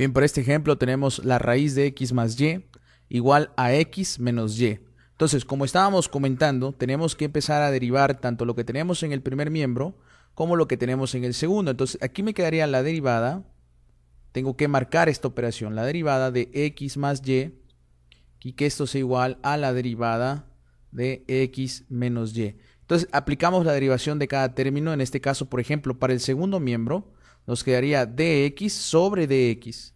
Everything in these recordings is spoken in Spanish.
Bien, por este ejemplo tenemos la raíz de x más y igual a x menos y. Entonces, como estábamos comentando, tenemos que empezar a derivar tanto lo que tenemos en el primer miembro como lo que tenemos en el segundo. Entonces, aquí me quedaría la derivada. Tengo que marcar esta operación, la derivada de x más y, y que esto sea igual a la derivada de x menos y. Entonces, aplicamos la derivación de cada término. En este caso, por ejemplo, para el segundo miembro, nos quedaría dx sobre dx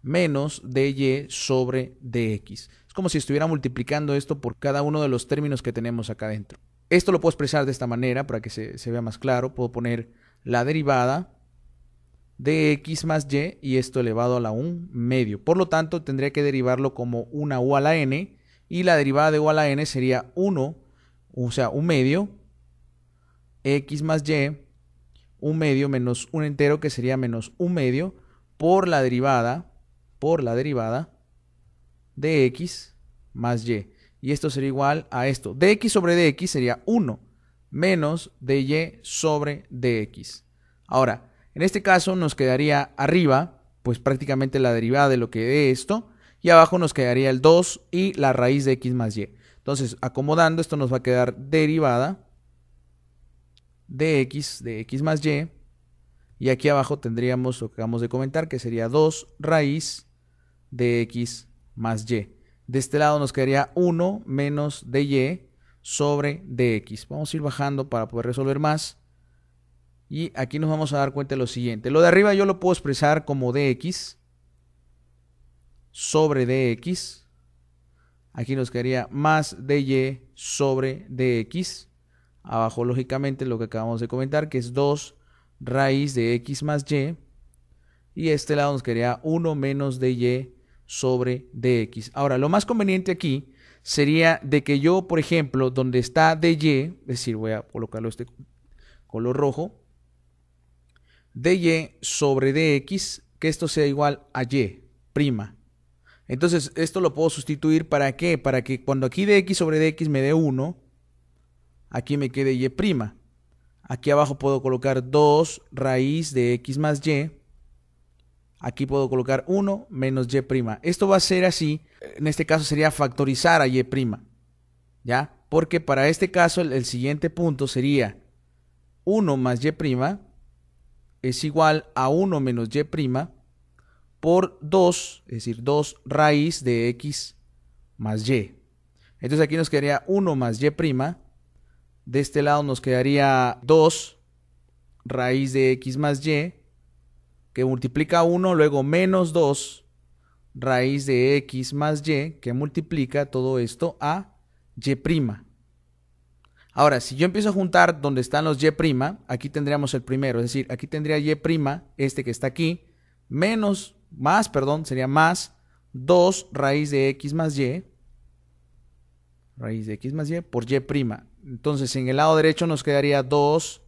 menos dy sobre dx. Es como si estuviera multiplicando esto por cada uno de los términos que tenemos acá adentro. Esto lo puedo expresar de esta manera para que se, se vea más claro. Puedo poner la derivada de x más y y esto elevado a la 1 medio. Por lo tanto, tendría que derivarlo como una u a la n y la derivada de u a la n sería 1, o sea, un medio, x más y un medio menos un entero, que sería menos un medio, por la derivada, por la derivada de x más y. Y esto sería igual a esto. dx sobre dx sería 1 menos de y sobre dx. Ahora, en este caso nos quedaría arriba, pues prácticamente la derivada de lo que de esto, y abajo nos quedaría el 2 y la raíz de x más y. Entonces, acomodando, esto nos va a quedar derivada de x, de x más y. Y aquí abajo tendríamos lo que acabamos de comentar, que sería 2 raíz de x más y. De este lado nos quedaría 1 menos de y sobre dx. Vamos a ir bajando para poder resolver más. Y aquí nos vamos a dar cuenta de lo siguiente. Lo de arriba yo lo puedo expresar como dx sobre dx. Aquí nos quedaría más de y sobre dx. Abajo, lógicamente, lo que acabamos de comentar, que es 2 raíz de x más y. Y este lado nos quedaría 1 menos de y sobre dx. Ahora, lo más conveniente aquí sería de que yo, por ejemplo, donde está dy, es decir, voy a colocarlo este color rojo, dy sobre dx, que esto sea igual a y, prima. Entonces, esto lo puedo sustituir para qué? Para que cuando aquí dx sobre dx me dé 1, Aquí me quede y'. Aquí abajo puedo colocar 2 raíz de x más y. Aquí puedo colocar 1 menos y'. Esto va a ser así. En este caso sería factorizar a y'. ¿Ya? Porque para este caso el, siguiente punto sería 1 más y' es igual a 1 menos y' por 2, es decir, 2 raíz de x más y. Entonces aquí nos quedaría 1 más y' De este lado nos quedaría 2 raíz de x más y, que multiplica 1, luego menos 2 raíz de x más y, que multiplica todo esto a y'. Ahora, si yo empiezo a juntar donde están los y', aquí tendríamos el primero, es decir, aquí tendría y', este que está aquí, menos, más, perdón, sería más 2 raíz de x más y, Raíz de x más y por y'. Entonces en el lado derecho nos quedaría 2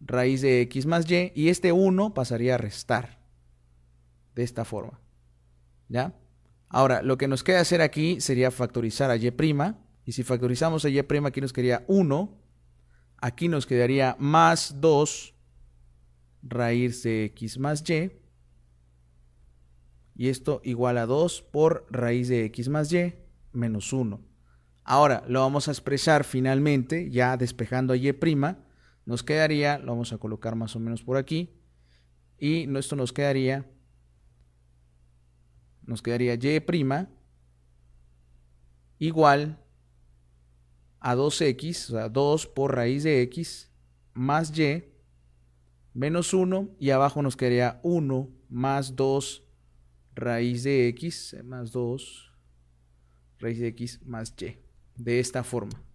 raíz de x más y y este 1 pasaría a restar de esta forma. ¿Ya? Ahora, lo que nos queda hacer aquí sería factorizar a y'. Y si factorizamos a y' aquí nos quedaría 1. Aquí nos quedaría más 2 raíz de x más y. Y esto igual a 2 por raíz de x más y menos 1. Ahora lo vamos a expresar finalmente, ya despejando a Y', nos quedaría, lo vamos a colocar más o menos por aquí, y esto nos quedaría, nos quedaría Y' igual a 2x, o sea, 2 por raíz de x, más y, menos 1, y abajo nos quedaría 1 más 2 raíz de x, eh, más 2 raíz de x más y de esta forma.